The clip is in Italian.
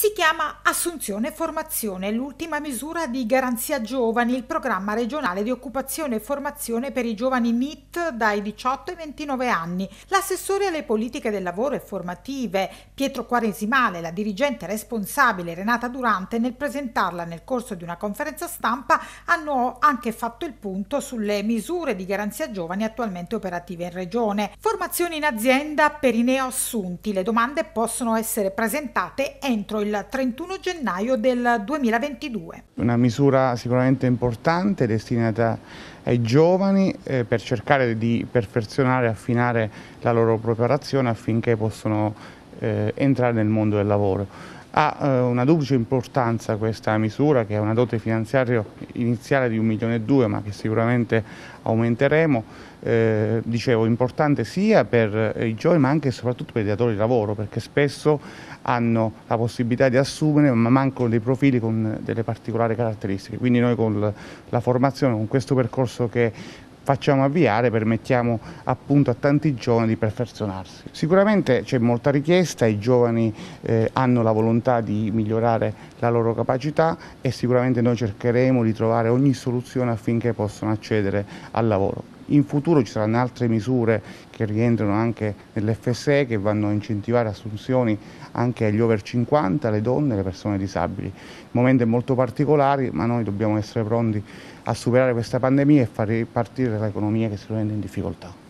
Si chiama Assunzione e Formazione, l'ultima misura di Garanzia Giovani, il programma regionale di occupazione e formazione per i giovani NIT dai 18 ai 29 anni. L'assessore alle politiche del lavoro e formative Pietro Quaresimale, la dirigente responsabile Renata Durante, nel presentarla nel corso di una conferenza stampa hanno anche fatto il punto sulle misure di Garanzia Giovani attualmente operative in regione. Formazione in azienda per i neoassunti. Le domande possono essere presentate entro il 31 gennaio del 2022. Una misura sicuramente importante destinata ai giovani eh, per cercare di perfezionare e affinare la loro preparazione affinché possano eh, entrare nel mondo del lavoro. Ha eh, una duplice importanza questa misura che è una dote finanziaria iniziale di 1 milione e 2 ma che sicuramente aumenteremo, eh, dicevo importante sia per eh, i giovani ma anche e soprattutto per i datori di lavoro perché spesso hanno la possibilità di assumere ma mancano dei profili con delle particolari caratteristiche, quindi noi con la formazione, con questo percorso che facciamo avviare permettiamo appunto a tanti giovani di perfezionarsi. Sicuramente c'è molta richiesta, i giovani eh, hanno la volontà di migliorare la loro capacità e sicuramente noi cercheremo di trovare ogni soluzione affinché possano accedere al lavoro. In futuro ci saranno altre misure che rientrano anche nell'FSE che vanno a incentivare assunzioni anche agli over 50, alle donne e alle persone disabili. Il momento è molto particolare ma noi dobbiamo essere pronti a superare questa pandemia e far ripartire l'economia che si è in difficoltà.